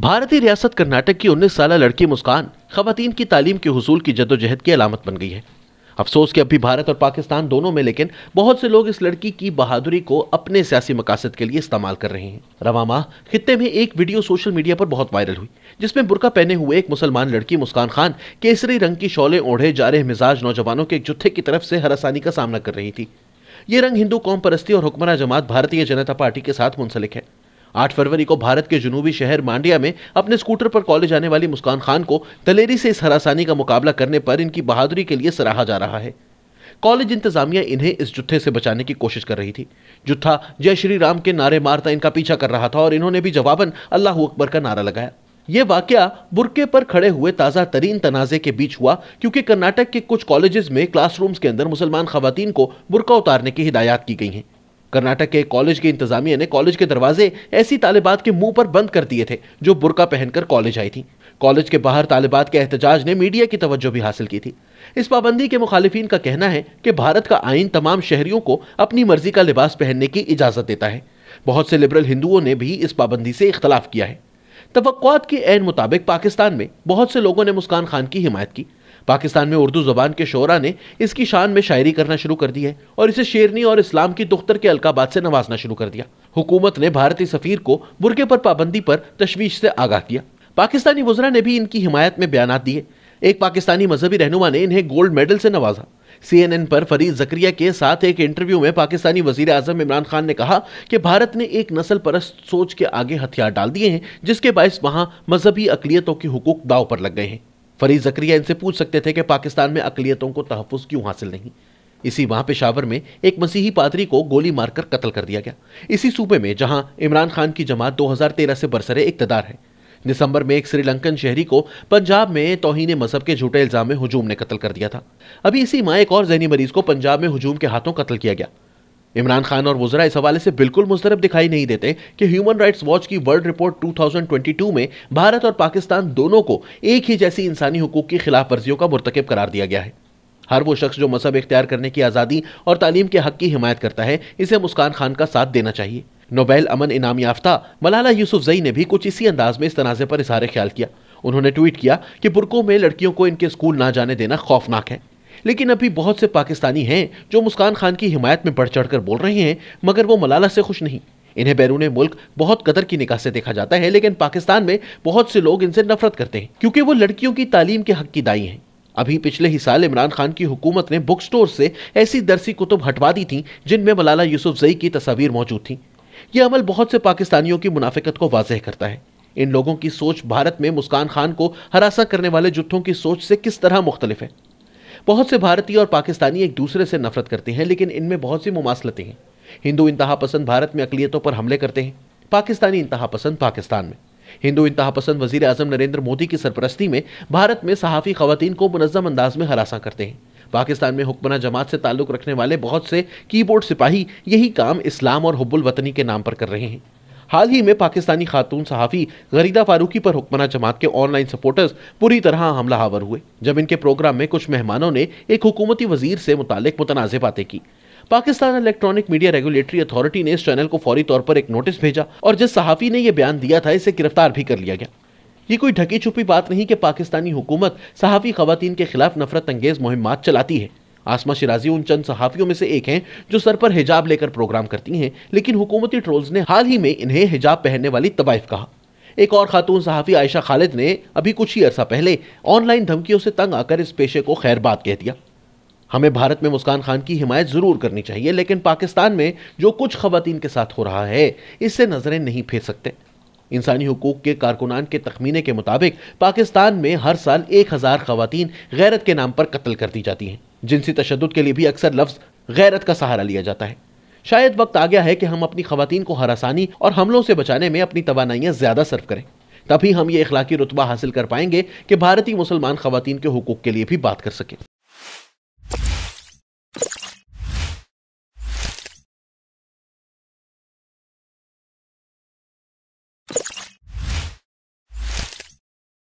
भारतीय रियासत कर्नाटक की 19 साल लड़की मुस्कान खवतान की तालीम के हसूल की जदोजहद की अलामत बन गई है अफसोस कि अभी भारत और पाकिस्तान दोनों में लेकिन बहुत से लोग इस लड़की की बहादुरी को अपने सियासी मकासद के लिए इस्तेमाल कर रहे हैं रवा माह खत्े में एक वीडियो सोशल मीडिया पर बहुत वायरल हुई जिसमें बुरका पहने हुए एक मुसलमान लड़की मुस्कान खान केसरी रंग की शौले ओढ़े जा रहे मिजाज नौजवानों के एक जुत्थे की तरफ से हरासानी का सामना कर रही थी ये रंग हिंदू कौम परस्ती और हुक्मरा जमात भारतीय जनता पार्टी के साथ मुंसलिक है आठ फरवरी को भारत के जुनूबी शहर मांडिया में अपने स्कूटर पर कॉलेज आने वाली मुस्कान खान को दलेरी से इस हरासानी का मुकाबला करने पर इनकी बहादुरी के लिए सराहा जा रहा है कॉलेज इंतजामिया इन्हें इस जुत्थे से बचाने की कोशिश कर रही थी जुत्था जय श्री राम के नारे मारता इनका पीछा कर रहा था और इन्होंने भी जवाबन अल्लाह अकबर का नारा लगाया ये वाक्य बुरके पर खड़े हुए ताज़ा तरीन तनाज़े के बीच हुआ क्योंकि कर्नाटक के कुछ कॉलेजेस में क्लासरूम्स के अंदर मुसलमान खातन को बुरका उतारने की हिदायत की गई हैं कर्नाटक के कॉलेज के इंतजामिया ने कॉलेज के दरवाजे ऐसी तालिबात के मुंह पर बंद कर दिए थे जो बुरका पहनकर कॉलेज आई थी कॉलेज के बाहर तालिबात के एहतजाज ने मीडिया की तवज्जो भी हासिल की थी इस पाबंदी के मुखालिफिन का कहना है कि भारत का आइन तमाम शहरियों को अपनी मर्जी का लिबास पहनने की इजाजत देता है बहुत से लिबरल हिंदुओं ने भी इस पाबंदी से इख्तलाफ किया है तो के एन मुताबिक पाकिस्तान में बहुत से लोगों ने मुस्कान खान की हिमायत की पाकिस्तान में उर्दू जबान के शोरा ने इसकी शान में शायरी करना शुरू कर दी है और इसे शेरनी और इस्लाम की दुख्तर के अलकाबाद से नवाजना शुरू कर दिया हुकूमत ने भारतीय सफीर को बुरके पर पाबंदी पर तशवीश से आगाह किया पाकिस्तानी वजरा ने भी इनकी हिमायत में बयान दिए एक पाकिस्तानी मजहबी रहनुमा ने इन्हें गोल्ड मेडल से नवाजा सीएनएन पर फरीद जक्रिया के साथ एक इंटरव्यू में पाकिस्तानी वजीर आजम इमरान खान ने कहा कि भारत ने एक नस्ल परस्त सोच के आगे हथियार डाल दिए हैं जिसके बायस वहां मजहबी अकलीतों के हुकूक दाव पर लग गए हैं फरीद जक्रिया इनसे पूछ सकते थे कि पाकिस्तान में अकलीतों को तहफ़ क्यों हासिल नहीं इसी वहां पेशावर में एक मसीही पादरी को गोली मारकर कत्ल कर दिया गया इसी सूबे में जहां इमरान खान की जमात 2013 से बरसरे इकतदार है दिसंबर में एक श्रीलंकन शहरी को पंजाब में तोहन मजहब के झूठे इल्जाम में हजूम ने कत्ल कर दिया था अभी इसी माह एक और जहनी मरीज को पंजाब में हजूम के हाथों कत्ल किया गया इमरान खान और वजरा इस हवाले से बिल्कुल मुस्तरब दिखाई नहीं देते कि ह्यूमन राइट्स वॉच की वर्ल्ड रिपोर्ट 2022 में भारत और पाकिस्तान दोनों को एक ही जैसी इंसानी हकूक की खिलाफ वर्जियों का मरतकब करार दिया गया है हर वो शख्स जो मजहब इख्तियार करने की आज़ादी और तालीम के हक की हिमायत करता है इसे मुस्कान खान का साथ देना चाहिए नोबेल अमन इनाम याफ्ता मलाला जई ने भी कुछ इसी अंदाज में इस तनाज़े पर इजहार ख्याल किया उन्होंने ट्वीट किया कि बुरकों में लड़कियों को इनके स्कूल ना जाने देना खौफनाक है लेकिन अभी बहुत से पाकिस्तानी हैं जो मुस्कान खान की हिमायत में बढ़ चढ़ बोल रहे हैं मगर वो मलाला से खुश नहीं इन्हें बैरून मुल्क बहुत कदर की निकाह से देखा जाता है लेकिन पाकिस्तान में बहुत से लोग इनसे नफरत करते हैं क्योंकि वो लड़कियों की तालीम के हक की दाई हैं अभी पिछले ही साल इमरान खान की हुकूमत ने बुक स्टोर से ऐसी दरसी कुतुब हटवा दी थी जिनमें मलाला जई की तस्वीर मौजूद थी यह अमल बहुत से पाकिस्तानियों की मुनाफिकत को वाजह करता है इन लोगों की सोच भारत में मुस्कान खान को हरासा करने वाले जुटों की सोच से किस तरह मुख्तलिफ है बहुत से भारतीय और पाकिस्तानी एक दूसरे से नफरत करते हैं लेकिन इनमें बहुत सी मुमासलतें हैं हिंदू इंतहा पसंद भारत में अकलीतों पर हमले करते हैं पाकिस्तानी इंतहा पसंद पाकिस्तान में हिंदू इंतहा पसंद वजीर अजम नरेंद्र मोदी की सरपरस्ती में भारत में सहाफ़ी खवतान को मनजम अंदाज में हरासा करते हैं पाकिस्तान में हुक्मना जमात से ताल्लुक़ रखने वाले बहुत से कीबोर्ड सिपाही यही काम इस्लाम और हब्बुल वतनी के नाम पर कर रहे हैं हाल ही में पाकिस्तानी खातून सहाफ़ी गरीदा फारूकी पर हुक्मरान जमात के ऑनलाइन सपोर्टर्स पूरी तरह हमला हावर हुए जब इनके प्रोग्राम में कुछ मेहमानों ने एक हुकूमती वजीर से मुतल मुतनाज़ बातें की Pakistan electronic media regulatory authority ने इस चैनल को फौरी तौर पर एक नोटिस भेजा और जिस सहाफ़ी ने यह बयान दिया था इसे गिरफ्तार भी कर लिया गया ये कोई ढकी छुपी बात नहीं कि पाकिस्तानी हुकूमत सहाफ़ी खवतिन के खिलाफ नफरत अंगेज मुहिम चलाती है आसमा शिराजी उन चंद सहाफियों में से एक हैं जो सर पर हिजाब लेकर प्रोग्राम करती हैं लेकिन हुकूमती ट्रोल्स ने हाल ही में इन्हें हिजाब पहनने वाली तबाइफ कहा एक और खातून सहाफ़ी आयशा खालिद ने अभी कुछ ही अरसा पहले ऑनलाइन धमकियों से तंग आकर इस पेशे को खैरबाद कह दिया हमें भारत में मुस्कान खान की हिमायत ज़रूर करनी चाहिए लेकिन पाकिस्तान में जो कुछ खवतान के साथ हो रहा है इससे नज़रें नहीं फेर सकते इंसानी हकूक के कारकुनान के तखमीने के मुताबिक पाकिस्तान में हर साल एक हज़ार खवतिन गैरत के नाम पर कत्ल कर दी जाती हैं जिनसी तशद के लिए भी अक्सर लफ्ज़ गैरत का सहारा लिया जाता है शायद वक्त आ गया है कि हम अपनी खवतिन को हरासानी और हमलों से बचाने में अपनी तोानाइयाँ ज़्यादा सर्व करें तभी हम ये इखलाकी रुतबा हासिल कर पाएंगे कि भारतीय मुसलमान खवतान के हकूक़ के लिए भी बात कर सकें